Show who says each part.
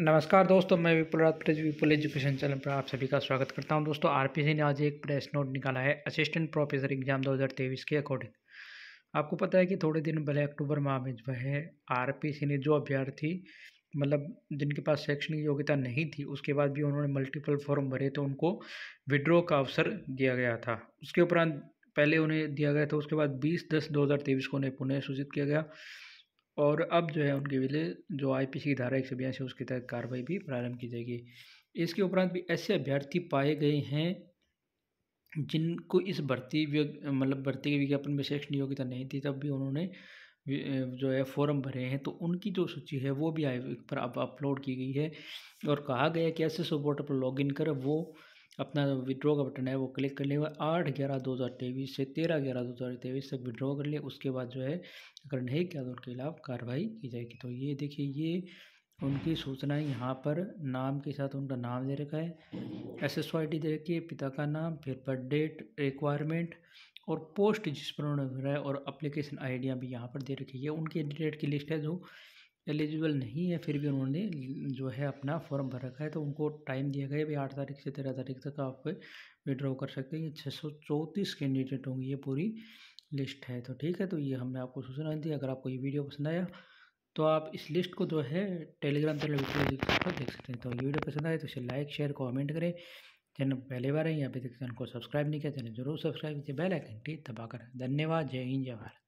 Speaker 1: नमस्कार दोस्तों मैं विपुल राज विपुल एजुकेशन चैनल पर आप सभी का स्वागत करता हूं दोस्तों आरपीसी ने आज एक प्रेस नोट निकाला है असिस्टेंट प्रोफेसर एग्जाम 2023 के अकॉर्डिंग आपको पता है कि थोड़े दिन पहले अक्टूबर माह में जो है आर ने जो अभ्यर्थी मतलब जिनके पास शैक्षणिक योग्यता नहीं थी उसके बाद भी उन्होंने मल्टीपल फॉर्म भरे तो उनको विड्रॉ का अवसर
Speaker 2: दिया गया था
Speaker 1: उसके उपरांत पहले उन्हें दिया गया था उसके बाद बीस दस दो को उन्हें पुनः सूचित किया गया और अब जो है उनके विले जो आईपीसी की धारा एक सौ बयासी उसके तहत कार्रवाई भी प्रारंभ की जाएगी इसके उपरांत भी ऐसे अभ्यर्थी पाए गए हैं जिनको इस भर्ती मतलब भर्ती के विज्ञापन में शैक्षणिक योग्यता नहीं थी तब भी उन्होंने जो है फॉर्म भरे हैं तो उनकी जो सूची है वो भी आई पर अब अपलोड की गई है और कहा गया कि ऐसे सपोर्टर पर लॉगिन कर वो अपना विड्रॉ का बटन है वो क्लिक कर लेगा आठ ग्यारह दो हज़ार तेईस से तेरह ग्यारह दो हज़ार तेईस तक विड्रॉ कर ले उसके बाद जो है अगर नहीं किया तो उनके खिलाफ कार्रवाई की जाएगी तो ये देखिए ये उनकी सूचना यहाँ पर नाम के साथ उनका नाम दे रखा है एस एस आई डी दे रखी है पिता का नाम फिर पर डेट रिक्वायरमेंट और पोस्ट जिस पर उन्होंने भरा है और अप्लीकेशन आइडिया भी यहाँ पर दे रखी है उनके कैंडिडेट की लिस्ट है जो एलिजिबल नहीं है फिर भी उन्होंने जो है अपना फॉर्म भर रखा है तो उनको टाइम दिया गया है भाई आठ तारीख से तेरह तारीख तक आप विड्रॉ कर सकते हैं छः सौ चौंतीस कैंडिडेट होंगे ये पूरी लिस्ट है तो ठीक है तो ये हमने आपको सूचना दी अगर आपको ये वीडियो पसंद आया तो आप इस लिस्ट को जो है टेलीग्राम चैनल पर देख सकते हैं तो ये वीडियो पसंद आए तो इसे लाइक शेयर कॉमेंट करें चैनल पहले बार आए यहाँ पे तक चैनल को सब्सक्राइब नहीं किया चैनल जरूर सब्सक्राइब कीजिए बेल आइकन टी दबाकर धन्यवाद जय हिंद जय भारत